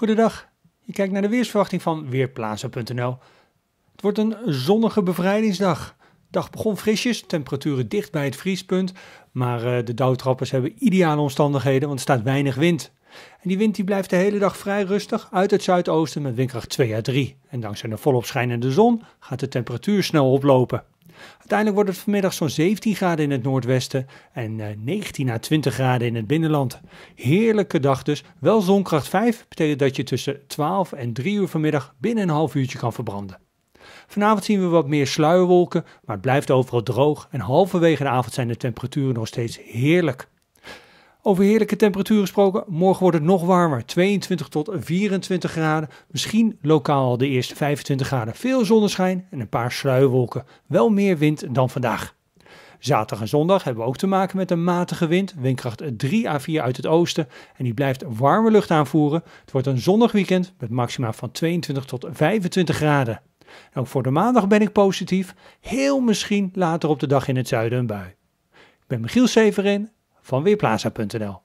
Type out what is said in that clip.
Goedendag, je kijkt naar de weersverwachting van Weerplaza.nl. Het wordt een zonnige bevrijdingsdag. De dag begon frisjes, temperaturen dicht bij het vriespunt, maar eh, de dauwtrappers hebben ideale omstandigheden, want er staat weinig wind. En die wind die blijft de hele dag vrij rustig uit het zuidoosten met windkracht 2 à 3. En dankzij de volop schijnende zon gaat de temperatuur snel oplopen. Uiteindelijk wordt het vanmiddag zo'n 17 graden in het noordwesten en 19 eh, à 20 graden in het binnenland. Heerlijke dag dus. Wel zonkracht 5 betekent dat je tussen 12 en 3 uur vanmiddag binnen een half uurtje kan verbranden. Vanavond zien we wat meer sluierwolken, maar het blijft overal droog en halverwege de avond zijn de temperaturen nog steeds heerlijk. Over heerlijke temperaturen gesproken, morgen wordt het nog warmer. 22 tot 24 graden, misschien lokaal de eerste 25 graden. Veel zonneschijn en een paar sluiwolken. Wel meer wind dan vandaag. Zaterdag en zondag hebben we ook te maken met een matige wind, windkracht 3 à 4 uit het oosten. En die blijft warme lucht aanvoeren. Het wordt een zonnig weekend met maxima van 22 tot 25 graden. En ook voor de maandag ben ik positief. Heel misschien later op de dag in het zuiden een bui. Ik ben Michiel Severin van Weerplaza.nl.